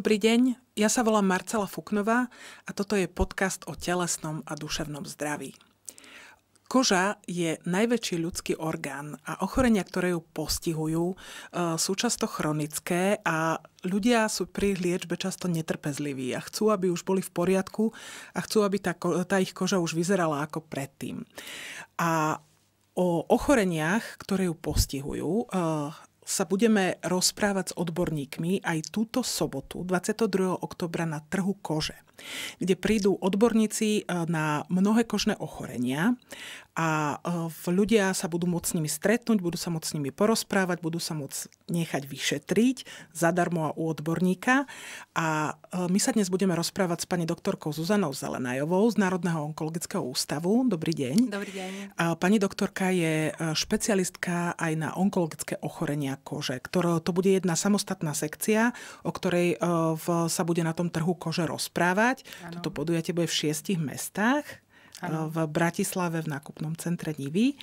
Dobrý deň, ja sa volám Marcela Fuknová a toto je podcast o telesnom a duševnom zdraví. Koža je najväčší ľudský orgán a ochorenia, ktoré ju postihujú, e, sú často chronické a ľudia sú pri liečbe často netrpezliví a chcú, aby už boli v poriadku a chcú, aby tá, tá ich koža už vyzerala ako predtým. A o ochoreniach, ktoré ju postihujú, e, sa budeme rozprávať s odborníkmi aj túto sobotu, 22. oktobra na trhu kože kde prídu odborníci e, na mnohé kožné ochorenia a e, ľudia sa budú môcť s nimi stretnúť, budú sa môcť s nimi porozprávať, budú sa môcť nechať vyšetriť zadarmo a u odborníka. A e, my sa dnes budeme rozprávať s pani doktorkou Zuzanou Zelenajovou z Národného onkologického ústavu. Dobrý deň. Dobrý deň. Pani doktorka je špecialistka aj na onkologické ochorenia kože, ktoré to bude jedna samostatná sekcia, o ktorej sa bude na tom trhu kože rozprávať organizovať. Ano. Toto podujatie bude v šiestich mestách. Ano. v Bratislave v nákupnom centre Nivy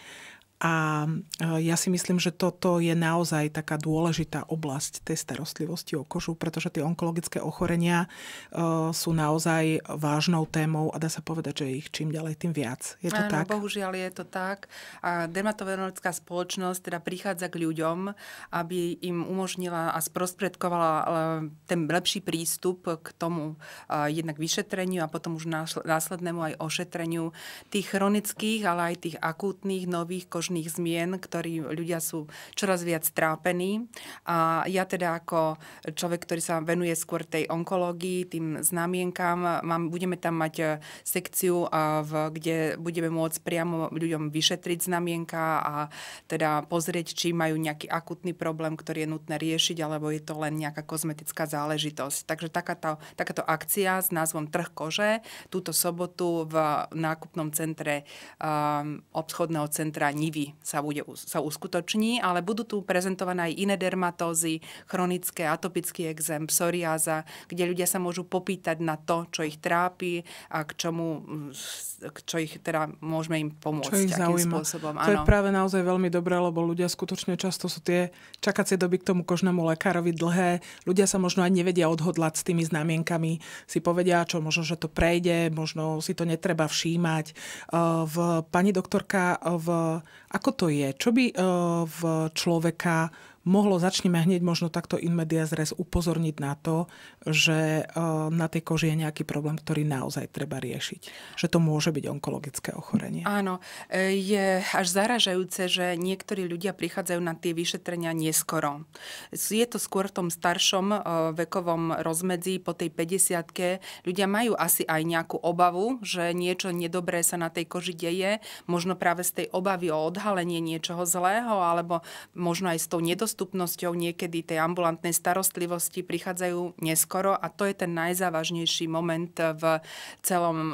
a eh, ja si myslím, že toto je naozaj taká dôležitá oblasť tej starostlivosti o kožu, pretože tie onkologické ochorenia eh, sú naozaj vážnou témou a dá sa povedať, že ich čím ďalej, tým viac. Je to Áno, tak? bohužiaľ je to tak. A dermatovenologická spoločnosť teda prichádza k ľuďom, aby im umožnila a sprostredkovala eh, ten lepší prístup k tomu jednak vyšetreniu a potom už následnému aj ošetreniu tých chronických, ale aj tých akútnych nových kož možných zmien, ktorí ľudia sú čoraz viac trápení. A ja teda ako človek, ktorý sa venuje skôr tej onkológii, tým znamienkám, mám, budeme tam mať e, sekciu, e, v, kde budeme môcť priamo ľuďom vyšetriť znamienka a teda pozrieť, či majú nejaký akutný problém, ktorý je nutné riešiť, alebo je to len nejaká kozmetická záležitosť. Takže takáto, takáto akcia s názvom Trh kože túto sobotu v nákupnom centre um, obchodného centra Nivy výživy sa, bude, sa uskutoční, ale budú tu prezentované aj iné dermatózy, chronické, atopický exém, psoriáza, kde ľudia sa môžu popýtať na to, čo ich trápi a k čomu, mm, čo ich teda môžeme im pomôcť. Čo ich akým Spôsobom. To ano. je práve naozaj veľmi dobré, lebo ľudia skutočne často sú tie čakacie doby k tomu kožnému lekárovi dlhé. Ľudia sa možno aj nevedia odhodlať s tými znamienkami. Si povedia, čo možno, že to prejde, možno si to netreba všímať. Eh, v, pani doktorka v ako to je? Čo by eh, v človeka mohlo, začneme hneď možno takto in media zres upozorniť na to, že e, na tej koži je nejaký problém, ktorý naozaj treba riešiť. Že to môže byť onkologické ochorenie. Áno, e, je až zaražajúce, že niektorí ľudia prichádzajú na tie vyšetrenia neskoro. Je to skôr v tom staršom e, vekovom rozmedzi, po tej 50 ke ľudia majú asi aj nejakú obavu, že niečo nedobré sa na tej koži deje, možno práve z tej obavy o odhalenie niečoho zlého, alebo možno aj s tou nedostupnosťou nedostupnosťou niekedy tej ambulantnej starostlivosti prichádzajú neskoro a to je ten najzávažnejší moment v celom eh,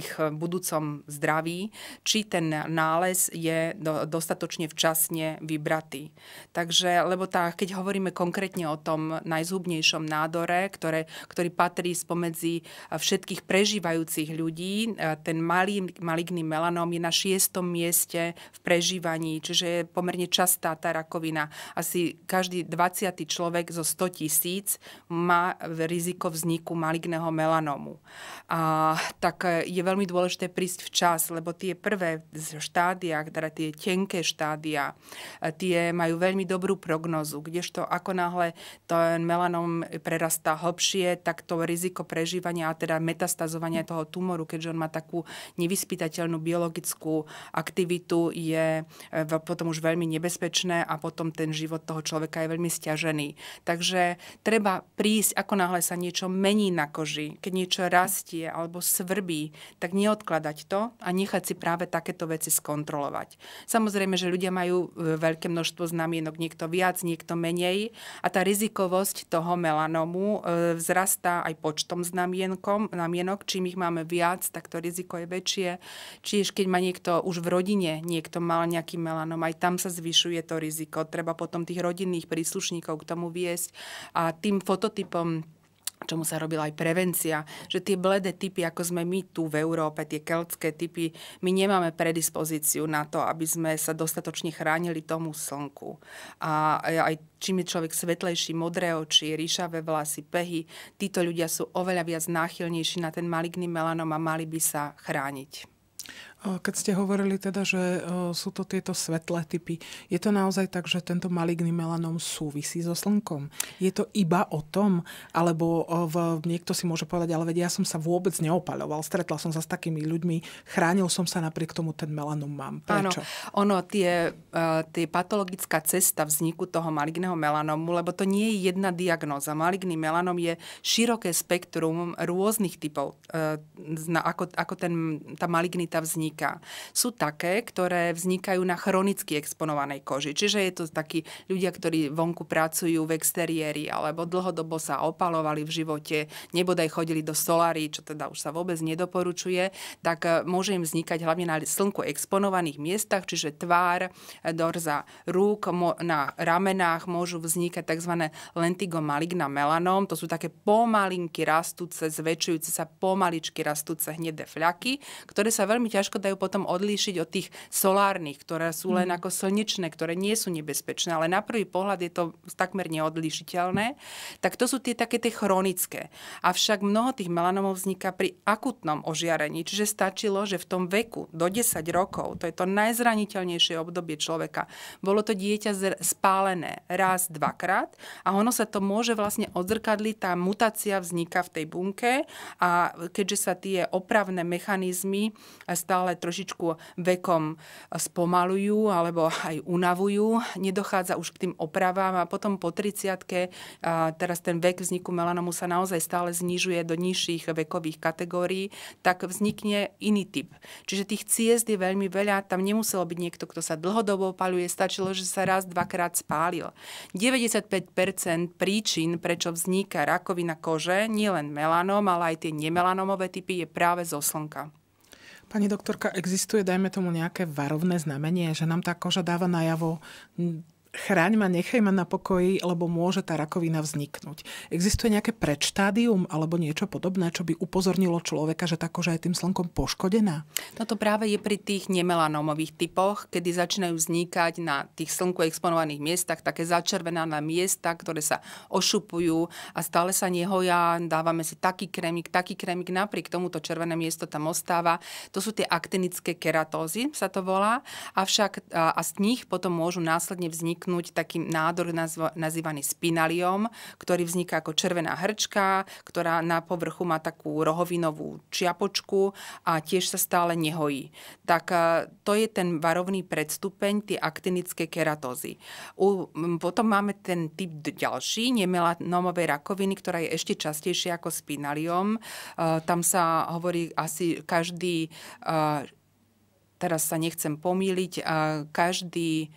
ich budúcom zdraví, či ten nález je dostatočne včasne vybratý. Takže, lebo tá, keď hovoríme konkrétne o tom najzhubnejšom nádore, ktoré, ktorý patrí spomedzi všetkých prežívajúcich ľudí, eh, ten malý, maligný melanóm je na šiestom mieste v prežívaní, čiže je pomerne častá tá rakovina. Asi asi každý 20. človek zo 100 tisíc má riziko vzniku maligného melanómu. A, tak e, je veľmi dôležité prísť včas, lebo tie prvé štádia, teda tie tenké štádia, e, tie majú veľmi dobrú prognozu, kdežto ako náhle ten melanom prerastá hlbšie, tak to riziko prežívania a teda metastazovania toho tumoru, keďže on má takú nevyspytateľnú biologickú aktivitu, je e, potom už veľmi nebezpečné a potom ten život toho človeka je veľmi stiažený. Takže treba prísť, ako náhle sa niečo mení na koži, keď niečo rastie alebo svrbí, tak neodkladať to a nechať si práve takéto veci skontrolovať. Samozrejme, že ľudia majú e, veľké množstvo znamienok, niekto viac, niekto menej a tá rizikovosť toho melanomu e, vzrastá aj počtom znamienkom, znamienok. Čím ich máme viac, tak to riziko je väčšie. Čiže keď má niekto už v rodine, niekto mal nejaký melanom, aj tam sa zvyšuje to riziko. Treba potom tých rodinných príslušníkov k tomu viesť a tým fototypom čomu sa robila aj prevencia, že tie bledé typy, ako sme my tu v Európe, tie keltské typy, my nemáme predispozíciu na to, aby sme sa dostatočne chránili tomu slnku. A aj čím je človek svetlejší, modré oči, ríšavé vlasy, pehy, títo ľudia sú oveľa viac náchylnejší na ten maligný melanom a mali by sa chrániť. Eh, keď ste hovorili teda, že eh, sú to tieto svetlé typy, je to naozaj tak, že tento maligný melanom súvisí so slnkom? Je to iba o tom? Alebo eh, v, niekto si môže povedať, ale vedia, ja som sa vôbec neopaľoval, stretla som sa s takými ľuďmi, chránil som sa napriek tomu, ten melanom mám. Prečo? Áno, ono, tie, tie patologická cesta vzniku toho maligného melanomu, lebo to nie je jedna diagnóza. Maligný melanom je široké spektrum rôznych typov, ako, ako ten, tá malignita vzniká vzniká. Sú také, ktoré vznikajú na chronicky exponovanej koži. Čiže je to takí ľudia, ktorí vonku pracujú v exteriéri alebo dlhodobo sa opalovali v živote, nebodaj chodili do solári, čo teda už sa vôbec nedoporučuje, tak e, môže im vznikať hlavne na slnku exponovaných miestach, čiže tvár, e, dorza rúk, na ramenách môžu vznikať tzv. maligna melanom. To sú také pomalinky rastúce, zväčšujúce sa pomaličky rastúce hnedé fľaky, ktoré sa veľmi ťažko ťažko dajú potom odlíšiť od tých solárnych, ktoré sú len mhm. ako slnečné, ktoré nie sú nebezpečné, ale na prvý pohľad je to takmer neodlíšiteľné, tak to sú tie také tie chronické. Avšak mnoho tých melanomov vzniká pri akutnom ožiarení, čiže stačilo, že v tom veku do 10 rokov, to je to najzraniteľnejšie obdobie človeka, bolo to dieťa spálené raz, dvakrát a ono sa to môže vlastne odzrkadliť, tá mutácia vzniká v tej bunke a keďže sa tie opravné mechanizmy stále ale trošičku vekom spomalujú alebo aj unavujú. Nedochádza už k tým opravám a potom po 30 teraz ten vek vzniku melanomu sa naozaj stále znižuje do nižších vekových kategórií, tak vznikne iný typ. Čiže tých ciest je veľmi veľa, tam nemuselo byť niekto, kto sa dlhodobo opaluje, stačilo, že sa raz, dvakrát spálil. 95% príčin, prečo vzniká rakovina kože, nielen melanom, ale aj tie nemelanomové typy, je práve zo slnka. Pani doktorka, existuje, dajme tomu, nejaké varovné znamenie, že nám tá koža dáva najavo, chráň ma, nechaj ma na pokoji, lebo môže tá rakovina vzniknúť. Existuje nejaké predštádium alebo niečo podobné, čo by upozornilo človeka, že tá koža je tým slnkom poškodená? Toto práve je pri tých nemelanomových typoch, kedy začínajú vznikať na tých slnku exponovaných miestach také na miesta, ktoré sa ošupujú a stále sa nehoja, dávame si taký krémik, taký krémik, napriek tomu to červené miesto tam ostáva. To sú tie aktinické keratózy, sa to volá, avšak a z nich potom môžu následne vzniknúť vzniknúť taký nádor nazva, nazývaný spinaliom, ktorý vzniká ako červená hrčka, ktorá na povrchu má takú rohovinovú čiapočku a tiež sa stále nehojí. Tak e, to je ten varovný predstupeň, tie aktinické keratózy. U, potom máme ten typ ďalší, nemelanomovej rakoviny, ktorá je ešte častejšia ako spinaliom. E, tam sa hovorí asi každý e, teraz sa nechcem pomýliť, každý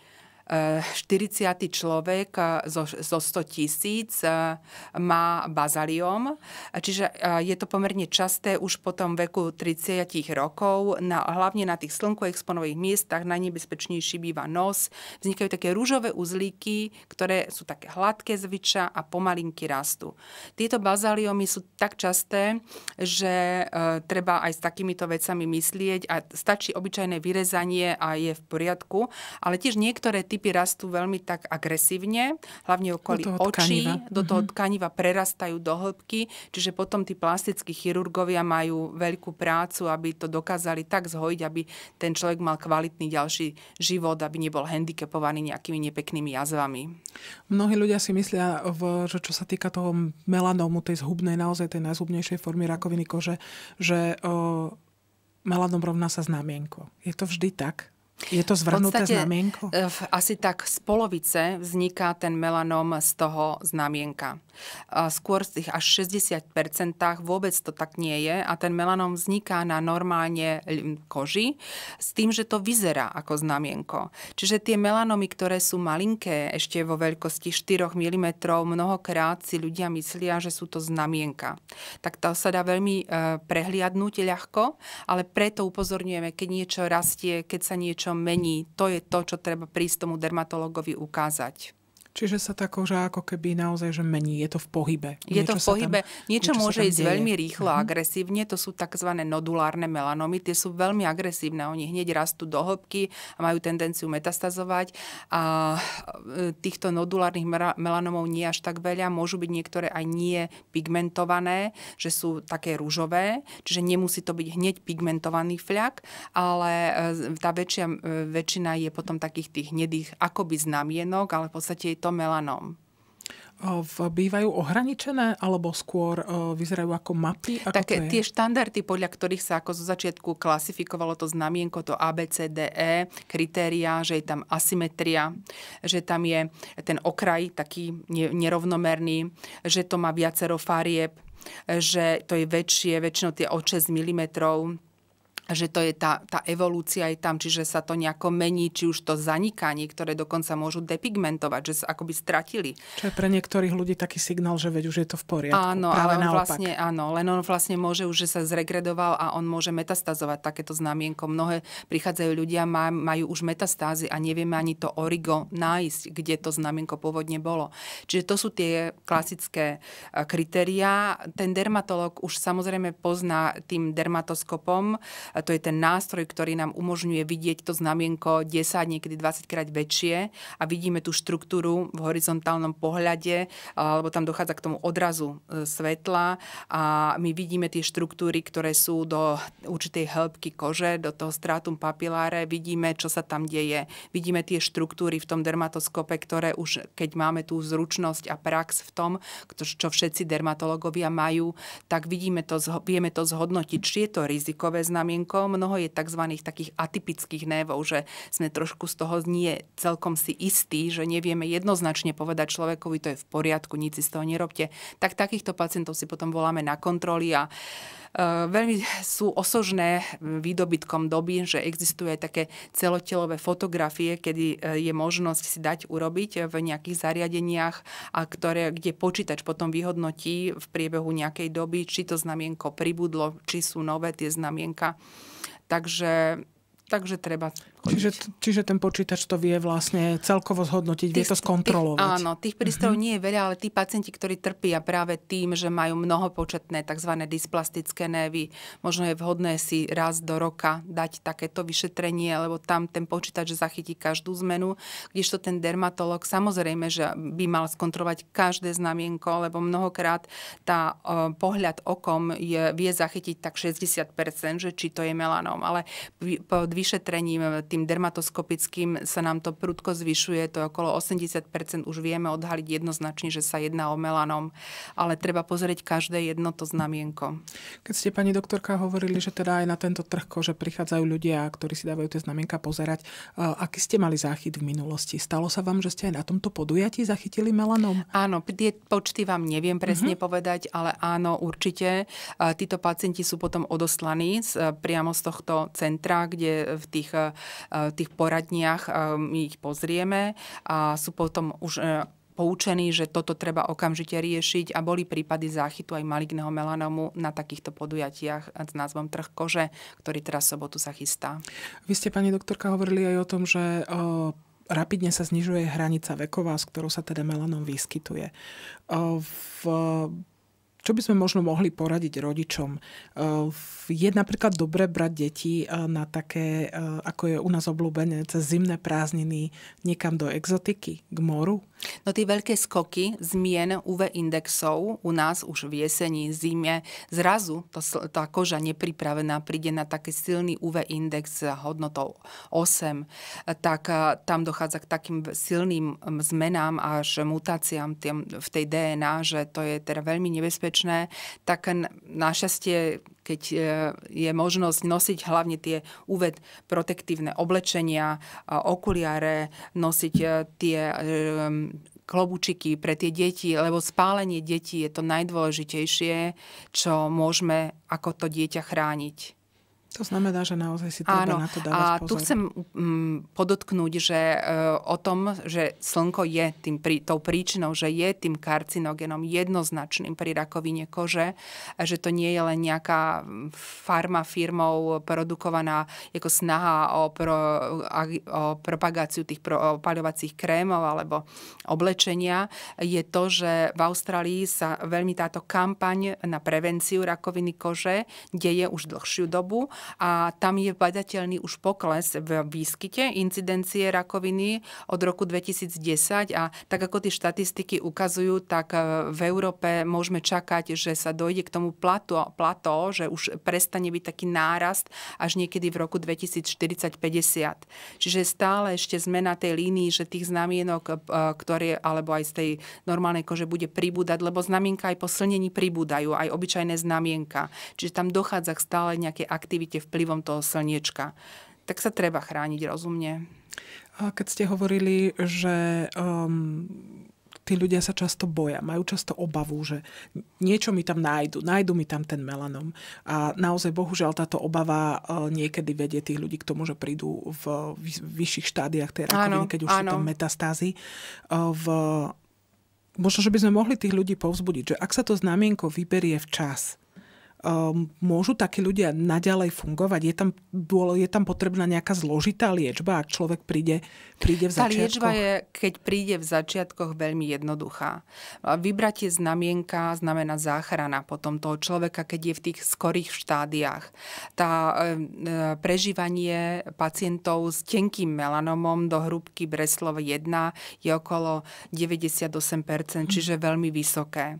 40. Eh, človek eh, zo, zo 100 tisíc eh, má bazaliom, čiže je to pomerne časté už po tom veku 30 rokov, na, hlavne na tých slnkoexponových miestach, najnebezpečnejší býva nos. Vznikajú také rúžové uzlíky, ktoré sú také hladké zvyča a pomalinky rastú. Tieto bazaliomy sú tak časté, že e, treba aj s takýmito vecami myslieť a stačí obyčajné vyrezanie a je v poriadku, ale tiež niektoré typy rastú veľmi tak agresívne, hlavne okolí do očí, tkaniva. do toho mhm. tkaniva prerastajú do hĺbky, čiže potom tí plastickí chirurgovia majú veľkú prácu, aby to dokázali tak zhojiť, aby ten človek mal kvalitný ďalší život, aby nebol handicapovaný nejakými nepeknými jazvami. Mnohí ľudia si myslia, že čo sa týka toho melanómu, tej zhubnej, naozaj tej najzhubnejšej formy rakoviny kože, že o, melanom rovná sa znamienko. Je to vždy tak? Je to zvrhnuté v podstate, znamienko? E, asi tak z polovice vzniká ten melanom z toho znamienka. Skôr z tých až 60% vôbec to tak nie je a ten melanom vzniká na normálne koži s tým, že to vyzerá ako znamienko. Čiže tie melanomy, ktoré sú malinké, ešte vo veľkosti 4 mm, mnohokrát si ľudia myslia, že sú to znamienka. Tak to sa dá veľmi e, prehliadnúť ľahko, ale preto upozorňujeme, keď niečo rastie, keď sa niečo niečo mení, to je to, čo treba prísť tomu dermatologovi ukázať. Čiže sa tá koža ako keby naozaj že mení, je to v pohybe. Je niečo to v pohybe. Tam, niečo, niečo môže ísť deje. veľmi rýchlo, uh-huh. agresívne, to sú tzv. nodulárne melanomy, tie sú veľmi agresívne, oni hneď rastú do hĺbky a majú tendenciu metastazovať a e, týchto nodulárnych melanomov nie až tak veľa, môžu byť niektoré aj nie pigmentované, že sú také rúžové, čiže nemusí to byť hneď pigmentovaný fľak, ale e, tá väčšia, e, väčšina je potom takých tých hnedých akoby znamienok, ale v podstate je takýmto melanom? bývajú ohraničené alebo skôr vyzerajú ako mapy? Ako Také tie štandardy, podľa ktorých sa ako zo začiatku klasifikovalo to znamienko, to ABCDE, kritéria, že je tam asymetria, že tam je ten okraj taký nerovnomerný, že to má viacero farieb, že to je väčšie, väčšinou tie od 6 mm, že to je tá, tá evolúcia je tam, čiže sa to nejako mení, či už to zaniká, niektoré dokonca môžu depigmentovať, že sa akoby stratili. Čo je pre niektorých ľudí taký signál, že veď už je to v poriadku. Áno, Práve ale on naopak. vlastne, áno, len on vlastne môže už, že sa zregredoval a on môže metastazovať takéto znamienko. Mnohé prichádzajú ľudia, maj, majú už metastázy a nevieme ani to origo nájsť, kde to znamienko pôvodne bolo. Čiže to sú tie klasické e, kritériá. Ten dermatolog už samozrejme pozná tým dermatoskopom e, to je ten nástroj, ktorý nám umožňuje vidieť to znamienko 10, niekedy 20 krát väčšie a vidíme tú štruktúru v horizontálnom pohľade, lebo tam dochádza k tomu odrazu e, svetla a my vidíme tie štruktúry, ktoré sú do určitej hĺbky kože, do toho strátum papiláre, vidíme, čo sa tam deje, vidíme tie štruktúry v tom dermatoskope, ktoré už, keď máme tú zručnosť a prax v tom, čo všetci dermatológovia majú, tak vidíme to, vieme to zhodnotiť, či je to rizikové znamienko, rokov. Mnoho je tzv. takých atypických névov, že sme trošku z toho nie celkom si istí, že nevieme jednoznačne povedať človekovi, to je v poriadku, nič si z toho nerobte. Tak takýchto pacientov si potom voláme na kontroly a Eh, veľmi sú osožné výdobytkom doby, že existuje aj také celotelové fotografie, kedy eh, je možnosť si dať urobiť v nejakých zariadeniach, a ktoré, kde počítač potom vyhodnotí v priebehu nejakej doby, či to znamienko pribudlo, či sú nové tie znamienka. Takže Takže treba Čiže, čiže ten počítač to vie vlastne celkovo zhodnotiť, tých, vie to skontrolovať. Tých, áno, tých prístrojov uh-huh. nie je veľa, ale tí pacienti, ktorí trpia práve tým, že majú mnohopočetné tzv. dysplastické nervy. možno je vhodné si raz do roka dať takéto vyšetrenie, lebo tam ten počítač zachytí každú zmenu, kdežto ten dermatolog samozrejme, že by mal skontrolovať každé znamienko, lebo mnohokrát tá o, pohľad okom je, vie zachytiť tak 60%, že či to je melanóm, ale pod vyšetrením tým dermatoskopickým sa nám to prudko zvyšuje, to je okolo 80% už vieme odhaliť jednoznačne, že sa jedná o melanom, ale treba pozrieť každé jedno to znamienko. Keď ste pani doktorka hovorili, že teda aj na tento trh kože prichádzajú ľudia, ktorí si dávajú tie znamienka pozerať, aký ste mali záchyt v minulosti? Stalo sa vám, že ste aj na tomto podujatí zachytili melanom? Áno, tie počty vám neviem mhm. presne mm-hmm. povedať, ale áno, určite. Títo pacienti sú potom odoslaní priamo z tohto centra, kde v tých Eh, tých poradniach eh, my ich pozrieme a sú potom už eh, poučení, že toto treba okamžite riešiť a boli prípady záchytu aj maligného melanomu na takýchto podujatiach s názvom Trh kože, ktorý teraz sobotu sa chystá. Vy ste, pani doktorka, hovorili aj o tom, že o, rapidne sa znižuje hranica veková, s ktorou sa teda melanom vyskytuje. O, v čo by sme možno mohli poradiť rodičom? Eh, je napríklad dobre brať deti eh, na také, eh, ako je u nás obľúbené, cez zimné prázdniny niekam do exotiky, k moru? No tie veľké skoky zmien UV indexov u nás už v jesení, zime, zrazu to, tá koža nepripravená príde na taký silný UV index s hodnotou 8, tak tam dochádza k takým silným mm, zmenám až mutáciám v tej DNA, že to je teda veľmi nebezpečné nebezpečné, tak našťastie, keď e, je možnosť nosiť hlavne tie úved protektívne oblečenia, e, okuliare, nosiť e, tie klobúčiky pre tie deti, lebo spálenie detí je to najdôležitejšie, čo môžeme ako to dieťa chrániť. To znamená, že naozaj si treba Áno. na to dávať A pozor. tu chcem mm, podotknúť, že e, o tom, že slnko je tým, prí, tou príčinou, že je tým karcinogenom jednoznačným pri rakovine kože, že to nie je len nejaká farma firmou produkovaná ako snaha o, pro, o propagáciu tých pro, opaľovacích krémov alebo oblečenia. Je to, že v Austrálii sa veľmi táto kampaň na prevenciu rakoviny kože deje už dlhšiu dobu a tam je badateľný už pokles v výskyte incidencie rakoviny od roku 2010 a tak ako tie štatistiky ukazujú, tak e, v Európe môžeme čakať, že sa dojde k tomu plato, plato že už prestane byť taký nárast až niekedy v roku 2040-50. Čiže stále ešte sme na tej línii, že tých znamienok, e, ktoré alebo aj z tej normálnej kože bude pribúdať, lebo znamienka aj po slnení pribúdajú, aj obyčajné znamienka. Čiže tam dochádza k stále nejaké aktivite okamžite vplyvom toho slniečka. Tak sa treba chrániť rozumne. A keď ste hovorili, že um, tí ľudia sa často boja, majú často obavu, že niečo mi tam nájdu, nájdu mi tam ten melanom. A naozaj bohužiaľ táto obava e, niekedy vedie tých ľudí k tomu, že prídu v vyšších štádiách tej rakoviny, áno, keď už áno. sú tam metastázy. E, v možno, že by sme mohli tých ľudí povzbudiť, že ak sa to znamienko vyberie včas, Ehm, môžu takí ľudia naďalej fungovať? Je tam, je tam potrebná nejaká zložitá liečba, ak človek príde, príde v začiatkoch? Tá liečba je, keď príde v začiatkoch, veľmi jednoduchá. Vybratie znamienka znamená záchrana potom toho človeka, keď je v tých skorých štádiách. Tá ehm, e, prežívanie pacientov s tenkým melanomom do hrúbky Breslov 1 je okolo 98%, mhm. čiže veľmi vysoké.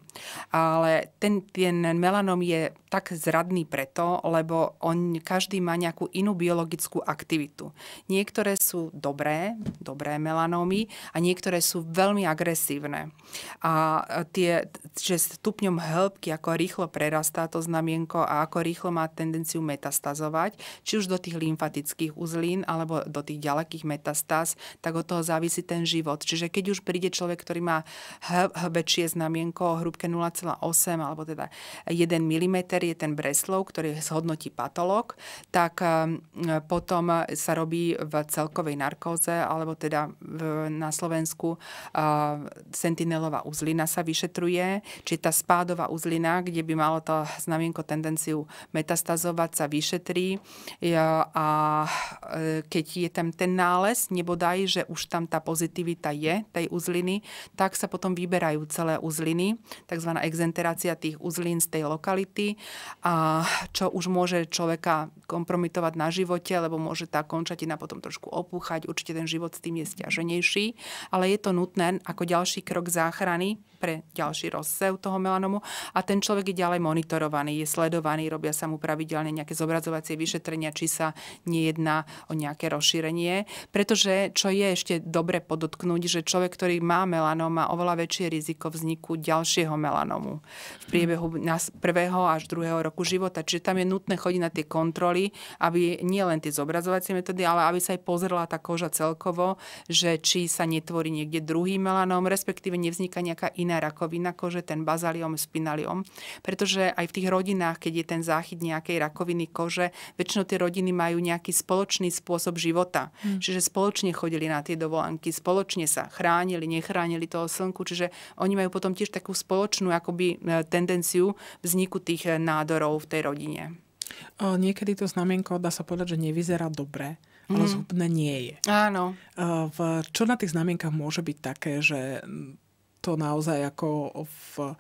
Ale ten, ten melanom je tak zradný preto, lebo on, každý má nejakú inú biologickú aktivitu. Niektoré sú dobré, dobré melanómy a niektoré sú veľmi agresívne. A e, tie, že stupňom hĺbky, ako rýchlo prerastá to znamienko a ako rýchlo má tendenciu metastazovať, či už do tých lymfatických uzlín alebo do tých ďalekých metastáz, tak od toho závisí ten život. Čiže keď už príde človek, ktorý má väčšie znamienko, hrubke 0,8 alebo teda 1 mm, je ten Breslov, ktorý zhodnotí patolog, tak eh, potom sa robí v celkovej narkóze, alebo teda na Slovensku eh, sentinelová uzlina sa vyšetruje, či tá spádová uzlina, kde by malo to znamienko tendenciu metastazovať, sa vyšetrí a eh, keď je tam ten nález, nebodaj, že už tam tá pozitivita je tej uzliny, tak sa potom vyberajú celé uzliny, tzv. exenterácia tých uzlín z tej lokality a čo už môže človeka kompromitovať na živote, lebo môže tá končatina potom trošku opúchať. Určite ten život s tým je stiaženejší, ale je to nutné ako ďalší krok záchrany pre ďalší rozsev toho melanomu a ten človek je ďalej monitorovaný, je sledovaný, robia sa mu pravidelne nejaké zobrazovacie vyšetrenia, či sa nejedná o nejaké rozšírenie. Pretože čo je ešte dobre podotknúť, že človek, ktorý má melanom, má oveľa väčšie riziko vzniku ďalšieho melanomu v priebehu prvého až druhého druhého roku života. Čiže tam je nutné chodiť na tie kontroly, aby nie len tie zobrazovacie metódy, ale aby sa aj pozrela tá koža celkovo, že či sa netvorí niekde druhý melanóm, respektíve nevzniká nejaká iná rakovina kože, ten bazaliom, spinaliom. Pretože aj v tých rodinách, keď je ten záchyt nejakej rakoviny kože, väčšinou tie rodiny majú nejaký spoločný spôsob života. Hmm. Čiže spoločne chodili na tie dovolenky, spoločne sa chránili, nechránili toho slnku, čiže oni majú potom tiež takú spoločnú akoby e, tendenciu vzniku tých e, nádorov v tej rodine. O, niekedy to znamienko, dá sa povedať, že nevyzerá dobre ale mhm. zhubné nie je. Áno. V, čo na tých znamienkach môže byť také, že to naozaj ako v,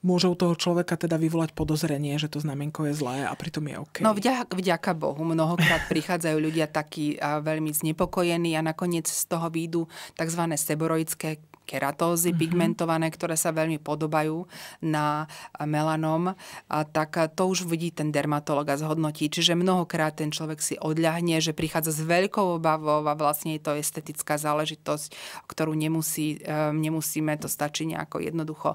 môže u toho človeka teda vyvolať podozrenie, že to znamenko je zlé a pritom je OK. No vďaka, vďaka Bohu, mnohokrát prichádzajú ľudia takí a veľmi znepokojení a nakoniec z toho výjdu tzv. seborojické keratózy mm-hmm. pigmentované, ktoré sa veľmi podobajú na melanom, a tak to už vidí ten dermatolog a zhodnotí. Čiže mnohokrát ten človek si odľahne, že prichádza s veľkou obavou a vlastne je to estetická záležitosť, ktorú nemusí, e, nemusíme, to stačí nejako jednoducho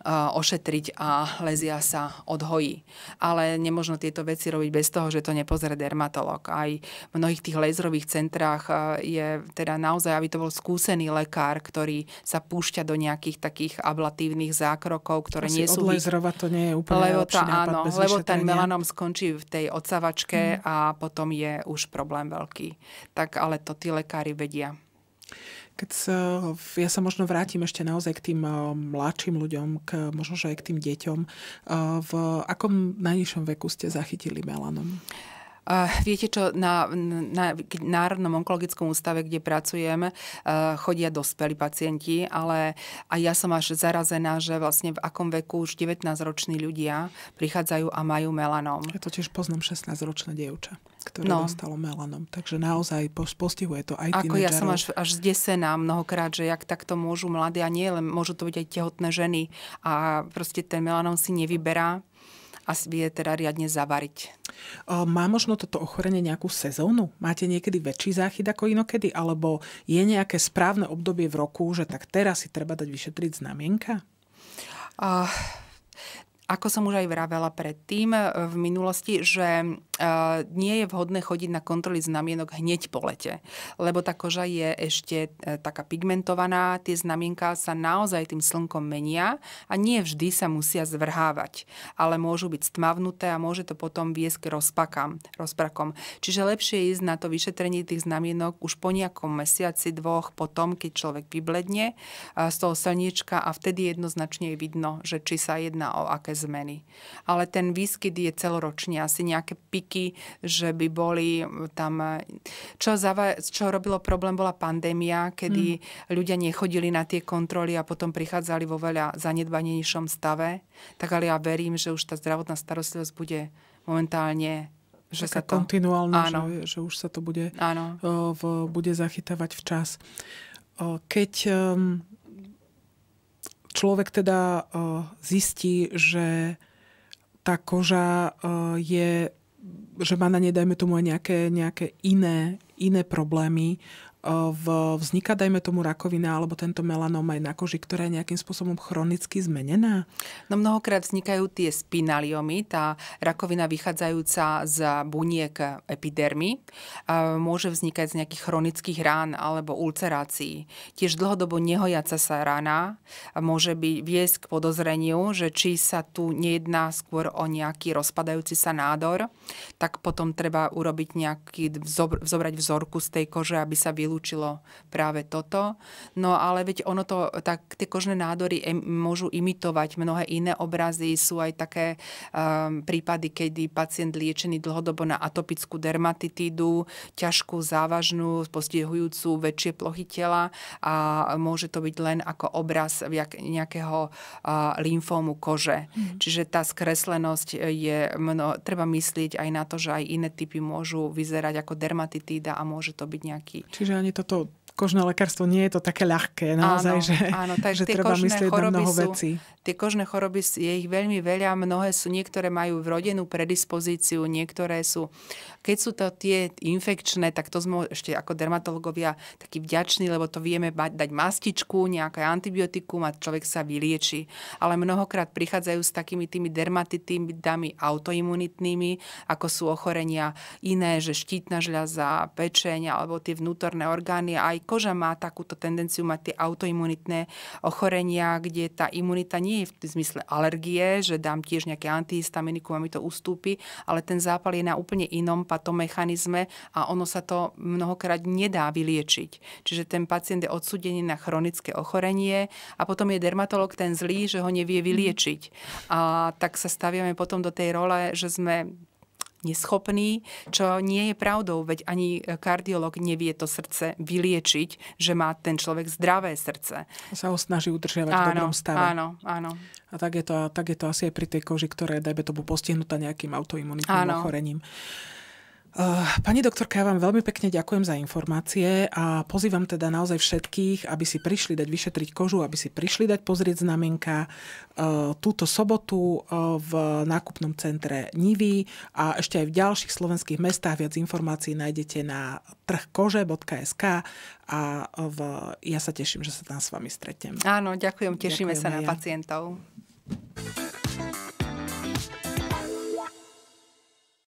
Eh, ošetriť a lezia sa odhojí. Ale nemožno tieto veci robiť bez toho, že to nepozrie dermatolog. Aj v mnohých tých lézrových centrách eh, je teda naozaj, aby to bol skúsený lekár, ktorý sa púšťa do nejakých takých ablatívnych zákrokov, ktoré Asi nie sú... Odlézrova to nie je úplne lebo tá, áno, bez lebo ten melanom skončí v tej odsavačke mm. a potom je už problém veľký. Tak ale to tí lekári vedia. Keď sa, ja sa možno vrátim ešte naozaj k tým eh, mladším ľuďom, k, možno že aj k tým deťom. Eh, v akom najnižšom veku ste zachytili melanom? Viete čo, na, na, na Národnom onkologickom ústave, kde pracujem, chodia dospelí pacienti, ale aj ja som až zarazená, že vlastne v akom veku už 19-roční ľudia prichádzajú a majú melanóm. Ja totiž poznám 16-ročné dievča ktoré no. dostalo melanom. Takže naozaj postihuje to aj Ako ja som až, až zdesená mnohokrát, že jak takto môžu mladí a nie len, môžu to byť aj tehotné ženy a proste ten melanom si nevyberá a vie teda riadne zavariť. Má možno toto ochorenie nejakú sezónu? Máte niekedy väčší záchyt ako inokedy? Alebo je nejaké správne obdobie v roku, že tak teraz si treba dať vyšetriť znamienka? Uh, ako som už aj vravela predtým e, v minulosti, že e, nie je vhodné chodiť na kontroly znamienok hneď po lete, lebo tá koža je ešte e, taká pigmentovaná, tie znamienka sa naozaj tým slnkom menia a nie vždy sa musia zvrhávať, ale môžu byť stmavnuté a môže to potom viesť k rozpakám, rozprakom. Čiže lepšie ísť na to vyšetrenie tých znamienok už po nejakom mesiaci, dvoch, potom, keď človek vybledne z toho slniečka a vtedy jednoznačne je vidno, že či sa jedná o aké zmeny. Ale ten výskyt je celoročný, asi nejaké piky, že by boli tam... E, čo, zava- čo robilo problém, bola pandémia, kedy mm. ľudia nechodili na tie kontroly a potom prichádzali vo veľa zanedbanejšom stave. Tak ale ja verím, že už tá zdravotná starostlivosť bude momentálne že sa to... kontinuálne, áno. Že, že už sa to bude, áno. E, v, bude zachytávať včas. E, keď um, človek teda e, zistí, že tá koža e, je, že má na nej, dajme tomu, aj nejaké, nejaké iné, iné problémy vzniká, dajme tomu, rakovina alebo tento melanóm aj na koži, ktorá je nejakým spôsobom chronicky zmenená? No mnohokrát vznikajú tie spinaliomy, tá rakovina vychádzajúca z buniek epidermy, môže vznikať z nejakých chronických rán alebo ulcerácií. Tiež dlhodobo nehojaca sa rána. môže byť viesť k podozreniu, že či sa tu nejedná skôr o nejaký rozpadajúci sa nádor, tak potom treba urobiť nejaký, vzobrať vzorku z tej kože, aby sa vylúčil vylúčilo práve toto. No ale veď ono to, tak tie kožné nádory em, môžu imitovať mnohé iné obrazy. Sú aj také um, prípady, kedy pacient liečený dlhodobo na atopickú dermatitídu, ťažkú, závažnú, postihujúcu väčšie plochy tela a môže to byť len ako obraz nejakého uh, lymfómu kože. Mm. Čiže tá skreslenosť e, je, mno, treba myslieť aj na to, že aj iné typy môžu vyzerať ako dermatitída a môže to byť nejaký Čiže strane toto kožné lekárstvo nie je to také ľahké, naozaj, áno, že, áno, tak že treba myslieť na mnoho sú, vecí. Tie kožné choroby, je ich veľmi veľa, mnohé sú, niektoré majú vrodenú predispozíciu, niektoré sú, keď sú to tie infekčné, tak to sme ešte ako dermatológovia takí vďační, lebo to vieme dať mastičku, nejaké antibiotikum a človek sa vylieči. Ale mnohokrát prichádzajú s takými tými dermatitidami autoimunitnými, ako sú ochorenia iné, že štítna žľaza, pečeň alebo tie vnútorné orgány, aj koža má takúto tendenciu mať tie autoimunitné ochorenia, kde tá imunita nie je v zmysle alergie, že dám tiež nejaké antihistaminikum a mi to ustúpi, ale ten zápal je na úplne inom patomechanizme a ono sa to mnohokrát nedá vyliečiť. Čiže ten pacient je odsudený na chronické ochorenie a potom je dermatolog ten zlý, že ho nevie mhm. vyliečiť. A tak sa staviame potom do tej role, že sme neschopný, čo nie je pravdou, veď ani e, kardiolog nevie to srdce vyliečiť, že má ten človek zdravé srdce. Sa ho snaží udržiavať áno, v dobrom stave. Áno, áno. A tak je, to, tak je to asi aj pri tej koži, ktorá je, dajme tomu, postihnutá nejakým autoimunitným áno. ochorením. Eh, pani doktorka, ja vám veľmi pekne ďakujem za informácie a pozývam teda naozaj všetkých, aby si prišli dať vyšetriť kožu, aby si prišli dať pozrieť znamenka eh, túto sobotu eh, v nákupnom centre Nivy a ešte aj v ďalších slovenských mestách. Viac informácií nájdete na trhkože.sk a v, ja sa teším, že sa tam s vami stretnem. Áno, ďakujem, tešíme ďakujem sa na ja. pacientov.